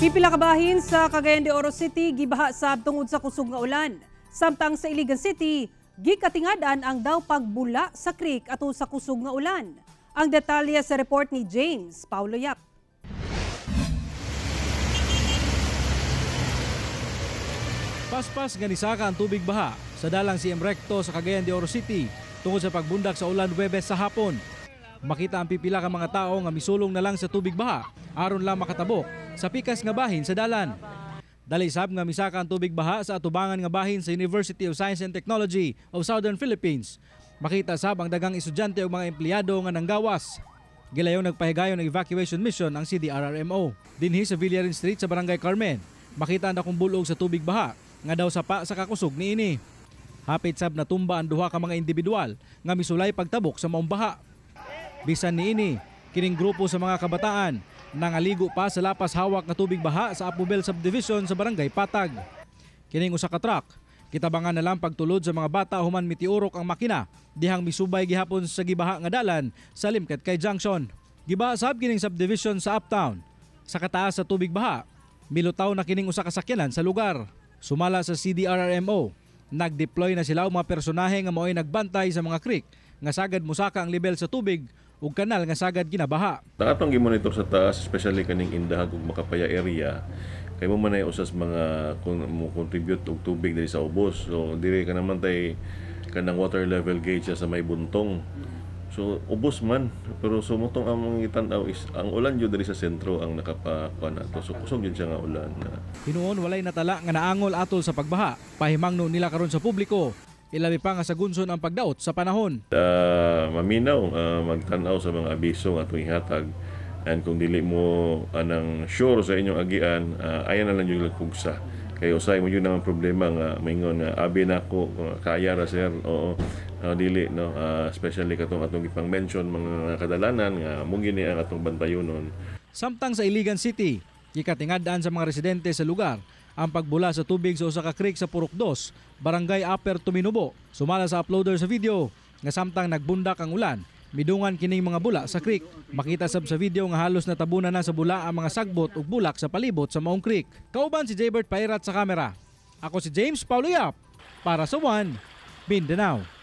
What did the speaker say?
Pipila kabahin sa Cagayan de Oro City gibaha sab tungod sa kusog nga ulan. Samtang sa Iligan City, gikatingadan ang daw pagbula sa creek ato sa kusog nga ulan. Ang detalye sa report ni James Paulo Yap. Paspas nga nisaka ang tubig baha sa dalang si Emrecto sa Cagayan de Oro City tungod sa pagbundak sa ulan Webes sa hapon makita ang pipila ka mga tao nga misulong na lang sa tubig baha aron lang makatabok sa pikas nga bahin sa dalan. Dali sab nga misaka ang tubig baha sa atubangan nga bahin sa University of Science and Technology of Southern Philippines. Makita sab ang dagang estudyante ug mga empleyado nga nanggawas. Gilayo nagpahigayon ng evacuation mission ang CDRRMO dinhi sa Villarin Street sa Barangay Carmen. Makita na kung bulog sa tubig baha nga daw sa pa sa kakusog niini. Hapit sab natumba ang duha ka mga individual nga misulay pagtabok sa maong baha. Bisan niini, kining grupo sa mga kabataan nangaligo pa sa lapas hawak na tubig baha sa Apubel Subdivision sa Barangay Patag. Kining usa ka truck, kitabangan na lang pagtulod sa mga bata human mitiurok ang makina dihang misubay gihapon sa gibaha nga dalan sa Limket kay Junction. Gibaha sab kining subdivision sa Uptown. Sa kataas sa tubig baha, milutaw na kining usa ka sakyanan sa lugar. Sumala sa CDRRMO, nagdeploy na sila og mga personahe nga mao'y nagbantay sa mga creek nga sagad musaka ang level sa tubig ug kanal nga sagad ginabaha. Atong gimonitor sa taas especially kaning Indahag ug Makapaya area kay mo man usas mga mo contribute og tubig diri sa ubos. So dire ka naman tay kanang water level gauge sa may buntong. So ubos man pero sumutong so, ang itan-aw is ang ulan jud diri sa sentro ang nakapakuan to. So kusog jud siya nga ulan. Hinuon walay natala nga naangol atol sa pagbaha. Pahimangno nila karon sa publiko Ilabi pa nga sa gunson ang pagdaot sa panahon. Uh, maminaw, uh, magtanaw sa mga abiso nga atong ihatag. And kung dili mo anang sure sa inyong agian, uh, ayan na lang yung lagkugsa. Kaya usay mo yun ang problema nga mingon nga abi na ako ah, kaya ra sir oo uh, dili no uh, especially katong atong ipang mention mga kadalanan nga mo gini ang atong bantayonon samtang sa Iligan City gikatingadaan sa mga residente sa lugar ang pagbula sa tubig sa Osaka creek sa Purok 2, Barangay Upper Tuminubo. Sumala sa uploader sa video nga samtang nagbundak ang ulan, midungan kining mga bula sa creek. Makita sab sa video nga halos natabunan na sa bula ang mga sagbot ug bulak sa palibot sa maong creek. Kauban si Jaybert Pairat sa kamera. Ako si James Yap para sa One Mindanao.